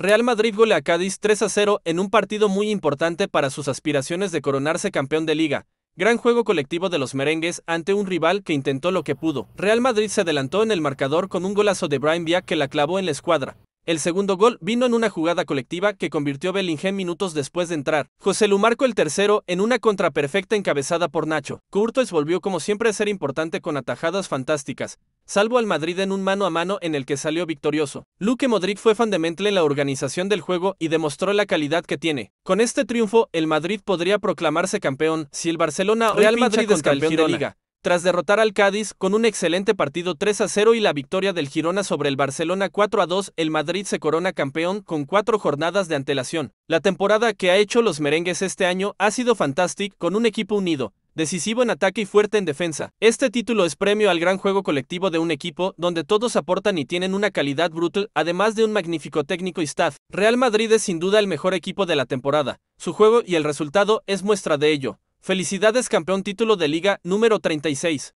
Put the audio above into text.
Real Madrid gole a Cádiz 3 a 0 en un partido muy importante para sus aspiraciones de coronarse campeón de liga. Gran juego colectivo de los merengues ante un rival que intentó lo que pudo. Real Madrid se adelantó en el marcador con un golazo de Brian Biak que la clavó en la escuadra. El segundo gol vino en una jugada colectiva que convirtió Bellingham minutos después de entrar. José Lu marcó el tercero en una contra perfecta encabezada por Nacho. Curtois volvió como siempre a ser importante con atajadas fantásticas, salvo al Madrid en un mano a mano en el que salió victorioso. Luque Modric fue fundamental en la organización del juego y demostró la calidad que tiene. Con este triunfo, el Madrid podría proclamarse campeón si el Barcelona o Real Madrid es campeón de liga. Tras derrotar al Cádiz con un excelente partido 3 a 0 y la victoria del Girona sobre el Barcelona 4 a 2, el Madrid se corona campeón con cuatro jornadas de antelación. La temporada que ha hecho los merengues este año ha sido fantástica con un equipo unido, decisivo en ataque y fuerte en defensa. Este título es premio al gran juego colectivo de un equipo donde todos aportan y tienen una calidad brutal, además de un magnífico técnico y staff. Real Madrid es sin duda el mejor equipo de la temporada. Su juego y el resultado es muestra de ello. Felicidades campeón título de liga número 36.